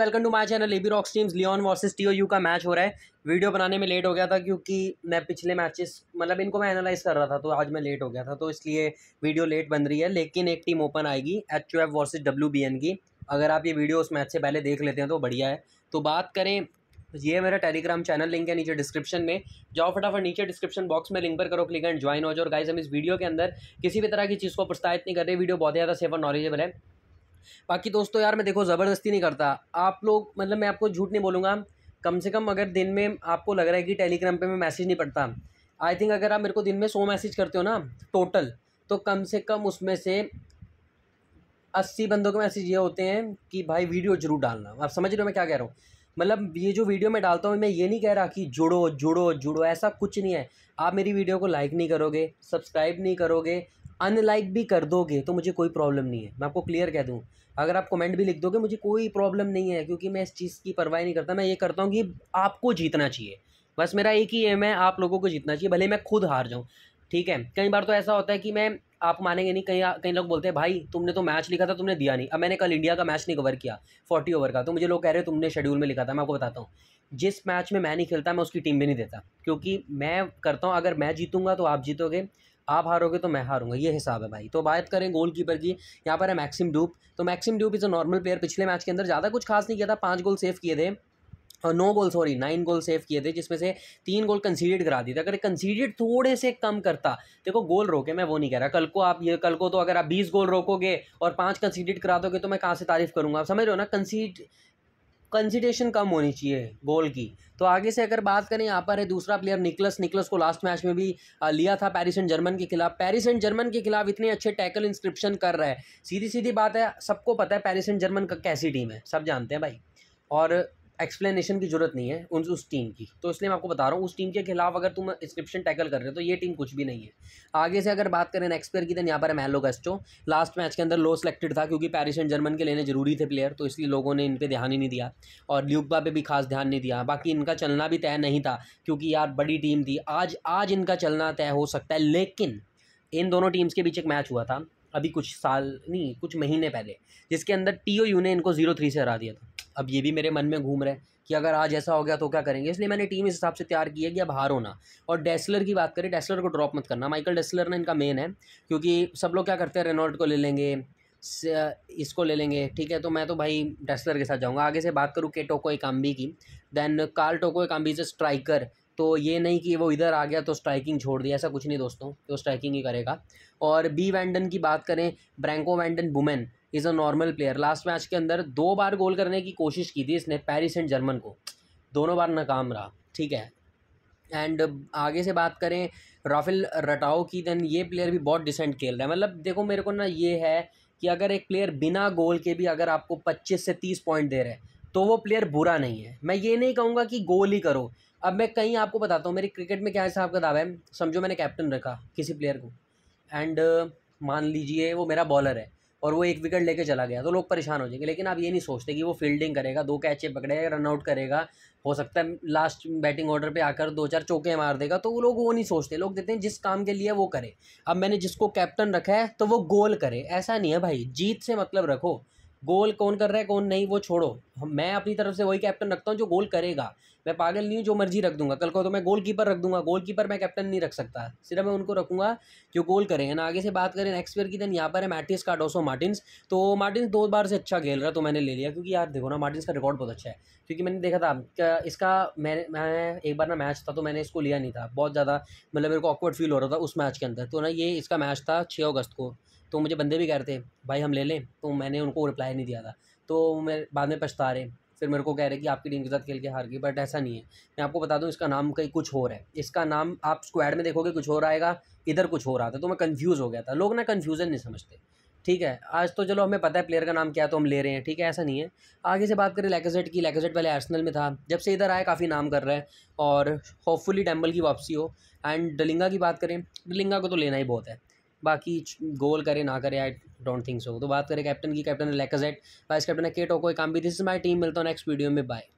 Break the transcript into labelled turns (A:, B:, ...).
A: welcome to my channel AB rocks teams Lyon versus TOU का match हो रहा है वीडियो बनाने में लेट हो गया था क्योंकि मैं पिछले मैचेस मतलब इनको मैं एनालाइज कर रहा था तो आज मैं लेट हो गया था तो इसलिए वीडियो लेट बन रही है लेकिन एक टीम ओपन आएगी H U F versus W B N की अगर आप ये वीडियो उस मैच से पहले देख लेते हैं तो बढ़िया है तो बात करें ये मेरा टेलीग्राम चैनल लिंक है नीचे डिस्क्रिप्शन में जाओ फटाफट नीचे डिस्क्रिप्शन बॉक्स में लिंक पर करो क्लिक एंड ज्वाइन हो जाओ और गाइज हम इस वीडियो के अंदर किसी भी तरह की चीज़ को प्रस्तावित नहीं कर रहे वीडियो बहुत ज़्यादा सेफ और नॉलेजेबल है बाकी दोस्तों यार मैं देखो ज़बरदस्ती नहीं करता आप लोग मतलब मैं आपको झूठ नहीं बोलूँगा कम से कम अगर दिन में आपको लग रहा है कि टेलीग्राम पे मैं मैसेज नहीं पढ़ता आई थिंक अगर आप मेरे को दिन में सौ मैसेज करते हो ना टोटल तो कम से कम उसमें से अस्सी बंदों के मैसेज ये होते हैं कि भाई वीडियो ज़रूर डालना आप समझ रहे हो मैं क्या कह रहा हूँ मतलब ये जो वीडियो मैं डालता हूँ मैं ये नहीं कह रहा कि जुड़ो जुड़ो जुड़ो ऐसा कुछ नहीं है आप मेरी वीडियो को लाइक नहीं करोगे सब्सक्राइब नहीं करोगे अनलाइक भी कर दोगे तो मुझे कोई प्रॉब्लम नहीं है मैं आपको क्लियर कह दूँ अगर आप कमेंट भी लिख दोगे मुझे कोई प्रॉब्लम नहीं है क्योंकि मैं इस चीज़ की परवाह नहीं करता मैं ये करता हूँ कि आपको जीतना चाहिए बस मेरा एक ही एम है आप लोगों को जीतना चाहिए भले मैं खुद हार जाऊँ ठीक है कई बार तो ऐसा होता है कि मैं आप मानेंगे नहीं कहीं कई लोग बोलते हैं भाई तुमने तो मैच लिखा था तुमने दिया नहीं अब मैंने कल इंडिया का मैच नहीं कवर किया फोर्टी ओवर का तो मुझे लोग कह रहे हो तुमने शेड्यूल में लिखा था मैं आपको बताता हूँ जिस मैच में मैं नहीं खेलता मैं उसकी टीम में नहीं देता क्योंकि मैं करता हूँ अगर मैं जीतूंगा तो आप जीतोगे आप हारोगे तो मैं हारूंगा ये हिसाब है भाई तो बात करें गोलकीपर की यहाँ पर है मैक्सिम डूप तो Maxime Dupe is a normal player पिछले मैच के अंदर ज़्यादा कुछ खास नहीं किया था पाँच गोल सेव किए थे और no goal sorry nine goal save किए थे जिसमें से तीन गोल कंसीडेड करा दिए थे अगर कंसीडेड थोड़े से कम करता देखो गोल रोके मैं वो नहीं कह रहा कल को आप ये कल को तो अगर आप बीस गोल रोकोगे और पाँच कंसीडेड करा दोगे तो मैं कहाँ से तारीफ़ करूँगा आप समझ रहे हो ना कंसीड कंसिडेशन कम होनी चाहिए गोल की तो आगे से अगर बात करें यहाँ पर है दूसरा प्लेयर निकलस निकलस को लास्ट मैच में भी लिया था पेरिस एंड जर्मन के खिलाफ पेरिस एंड जर्मन के खिलाफ इतने अच्छे टैकल इंस्क्रिप्शन कर रहा है सीधी सीधी बात है सबको पता है पेरिस एंड जर्मन का कैसी टीम है सब जानते हैं भाई और एक्सप्लेनेशन की जरूरत नहीं है उन उस टीम की तो इसलिए मैं आपको बता रहा हूँ उस टीम के खिलाफ अगर तुम स्क्रिप्शन टैकल कर रहे हो तो ये टीम कुछ भी नहीं है आगे से अगर बात करें नेक्स्ट प्लेयर की तो यहाँ पर है महलो लास्ट मैच के अंदर लो सेलेक्टेड था क्योंकि पैरिस एंड जर्मन के लेने जरूरी थे प्लेयर तो इसलिए लोगों ने इन पर ध्यान ही नहीं दिया और ल्यूकबा पर भी खास ध्यान नहीं दिया बाकी इनका चलना भी तय नहीं था क्योंकि यार बड़ी टीम थी आज आज इनका चलना तय हो सकता है लेकिन इन दोनों टीम्स के बीच एक मैच हुआ था अभी कुछ साल नहीं कुछ महीने पहले जिसके अंदर टी ओ यू ने इनको जीरो थ्री से हरा दिया था अब ये भी मेरे मन में घूम रहे हैं कि अगर आज ऐसा हो गया तो क्या करेंगे इसलिए मैंने टीम इस हिसाब से तैयार की है कि अब हार होना और डेस्लर की बात करें डेस्लर को ड्रॉप मत करना माइकल डेस्लर ने इनका मेन है क्योंकि सब लोग क्या करते हैं रेनॉल्ड को ले लेंगे इसको ले लेंगे ठीक है तो मैं तो भाई डेस्लर के साथ जाऊँगा आगे से बात करूँ के टोको काम्बी की देन कार्ल टोको एकाम्बी इज़ स्ट्राइकर तो ये नहीं कि वो इधर आ गया तो स्ट्राइकिंग छोड़ दिया ऐसा कुछ नहीं दोस्तों तो स्ट्राइकिंग ही करेगा और बी वैंडन की बात करें Branco Vanden women is a normal player last match के अंदर दो बार गोल करने की कोशिश की थी इसने पेरिस एंड जर्मन को दोनों बार नाकाम रहा ठीक है एंड आगे से बात करें राफेल रटाओ की देन ये प्लेयर भी बहुत डिसेंट खेल रहा है मतलब देखो मेरे को ना ये है कि अगर एक प्लेयर बिना गोल के भी अगर आपको 25 से 30 पॉइंट दे रहा है तो वो प्लेयर बुरा नहीं है मैं ये नहीं कहूँगा कि गोल ही करो अब मैं कहीं आपको बताता हूँ मेरी क्रिकेट में क्या हिसाब दावा है समझो मैंने कैप्टन रखा किसी प्लेयर को एंड uh, मान लीजिए वो मेरा बॉलर है और वो एक विकेट लेके चला गया तो लोग परेशान हो जाएंगे लेकिन आप ये नहीं सोचते कि वो फील्डिंग करेगा दो कैचे पकड़ेगा रनआउट करेगा हो सकता है लास्ट बैटिंग ऑर्डर पे आकर दो चार चौके मार देगा तो वो लोग वो नहीं सोचते लोग देते हैं जिस काम के लिए वो करे अब मैंने जिसको कैप्टन रखा है तो वो गोल करे ऐसा नहीं है भाई जीत से मतलब रखो गोल कौन कर रहा है कौन नहीं वो छोड़ो मैं अपनी तरफ से वही कैप्टन रखता हूँ जो गोल करेगा मैं पागल नहीं हूँ जो मर्जी रख दूंगा कल को तो मैं गोल कीपर रख दूंगा गोल कीपर मैं कैप्टन नहीं रख सकता सिर्फ मैं उनको रखूंगा जो गोल करें ना आगे से बात करें नेक्स्ट ईयर की दिन यहाँ पर है मैटिस का डोसो मार्टिनस तो मार्टिन दो बार से अच्छा खेल रहा तो मैंने ले लिया क्योंकि यार देखो ना मार्टिनस का रिकॉर्ड बहुत अच्छा है क्योंकि मैंने देखा था इसका मैंने मैं एक बार ना मैच था तो मैंने इसको लिया नहीं था बहुत ज़्यादा मतलब मेरे को ऑकवर्ड फील हो रहा था उस मैच के अंदर तो ना ये इसका मैच था छः अगस्त को तो मुझे बंदे भी कह रहे थे भाई हम ले लें तो मैंने उनको रिप्लाई नहीं दिया था तो मैं बाद में पछता रहे फिर मेरे को कह रहे कि आपकी टीम के साथ खेल के हार गई बट ऐसा नहीं है मैं आपको बता दूँ इसका नाम कहीं कुछ हो रहा है इसका नाम आप स्क्वाड में देखोगे कुछ और आएगा इधर कुछ हो रहा था तो मैं कन्फ्यूज़ हो गया था लोग ना कन्फ्यूज़न नहीं समझते ठीक है आज तो चलो हमें पता है प्लेयर का नाम क्या है तो हम ले रहे हैं ठीक है ऐसा नहीं है आगे से बात करें लैकेजेट की लैकेजेट पहले आर्सनल में था जब से इधर आया काफ़ी नाम कर रहा है और होपफुली डैम्बल की वापसी हो एंड डलिंगा की बात करें डलिंगा को तो लेना ही बहुत है बाकी गोल करे ना करे आई डोंट थिंक सो तो बात करें कैप्टन की कैप्टन लेकर जेट वाइस कैप्टन है टोको कोई काम भी दिस इज माई टीम मिलता हूँ नेक्स्ट वीडियो में बाय